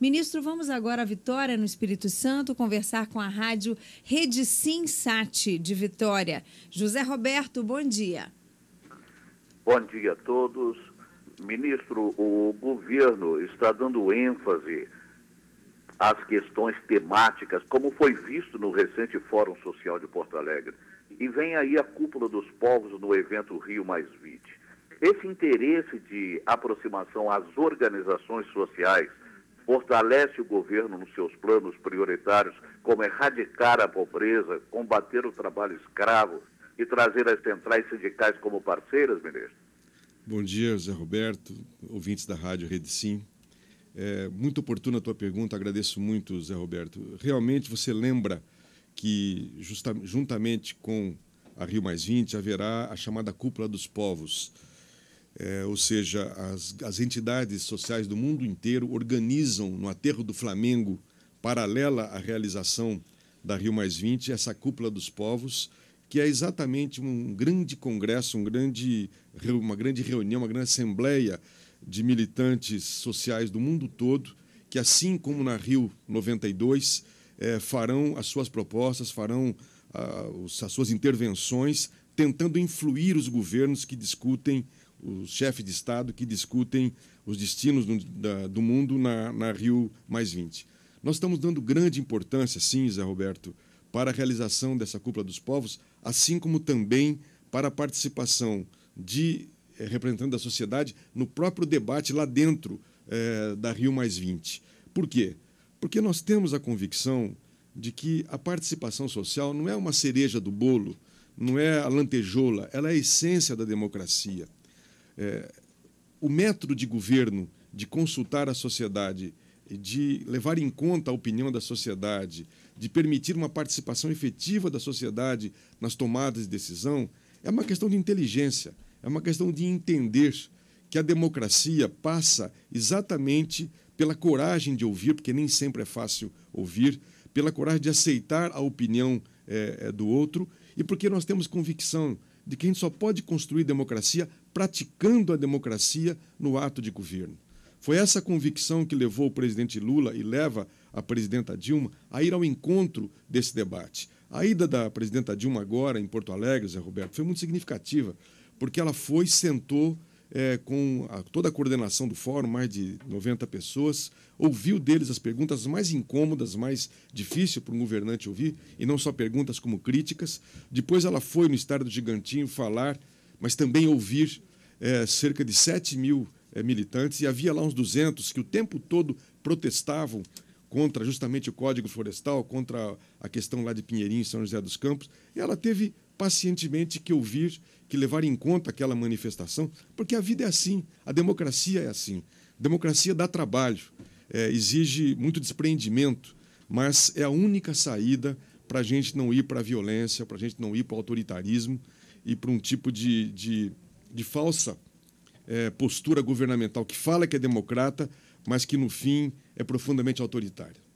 Ministro, vamos agora a Vitória, no Espírito Santo, conversar com a rádio Rede SimSat de Vitória. José Roberto, bom dia. Bom dia a todos. Ministro, o governo está dando ênfase às questões temáticas, como foi visto no recente Fórum Social de Porto Alegre. E vem aí a cúpula dos povos no evento Rio Mais 20. Esse interesse de aproximação às organizações sociais fortalece o governo nos seus planos prioritários, como erradicar a pobreza, combater o trabalho escravo e trazer as centrais sindicais como parceiras, ministro? Bom dia, Zé Roberto, ouvintes da Rádio Rede Sim. É, muito oportuna a tua pergunta, agradeço muito, Zé Roberto. Realmente você lembra que, justa, juntamente com a Rio Mais 20, haverá a chamada Cúpula dos Povos, é, ou seja, as, as entidades sociais do mundo inteiro organizam no aterro do Flamengo, paralela à realização da Rio Mais 20, essa cúpula dos povos, que é exatamente um grande congresso, um grande, uma grande reunião, uma grande assembleia de militantes sociais do mundo todo, que assim como na Rio 92, é, farão as suas propostas, farão ah, as suas intervenções, tentando influir os governos que discutem os chefes de Estado que discutem os destinos do, da, do mundo na, na Rio Mais 20. Nós estamos dando grande importância, sim, Zé Roberto, para a realização dessa cúpula dos povos, assim como também para a participação de eh, representantes da sociedade no próprio debate lá dentro eh, da Rio Mais 20. Por quê? Porque nós temos a convicção de que a participação social não é uma cereja do bolo, não é a lantejola, ela é a essência da democracia. É, o método de governo de consultar a sociedade, de levar em conta a opinião da sociedade, de permitir uma participação efetiva da sociedade nas tomadas de decisão, é uma questão de inteligência, é uma questão de entender que a democracia passa exatamente pela coragem de ouvir, porque nem sempre é fácil ouvir, pela coragem de aceitar a opinião é, é do outro e porque nós temos convicção de que a gente só pode construir democracia praticando a democracia no ato de governo. Foi essa convicção que levou o presidente Lula e leva a presidenta Dilma a ir ao encontro desse debate. A ida da presidenta Dilma agora em Porto Alegre, Zé Roberto, foi muito significativa, porque ela foi, sentou, é, com a, toda a coordenação do fórum, mais de 90 pessoas, ouviu deles as perguntas mais incômodas, mais difíceis para um governante ouvir, e não só perguntas como críticas. Depois ela foi no Estado do Gigantinho falar, mas também ouvir é, cerca de 7 mil é, militantes, e havia lá uns 200 que o tempo todo protestavam contra justamente o Código Florestal, contra a questão lá de Pinheirinho, São José dos Campos, e ela teve pacientemente que ouvir, que levar em conta aquela manifestação, porque a vida é assim, a democracia é assim. democracia dá trabalho, é, exige muito despreendimento, mas é a única saída para a gente não ir para a violência, para a gente não ir para o autoritarismo e para um tipo de, de, de falsa é, postura governamental que fala que é democrata, mas que no fim é profundamente autoritária.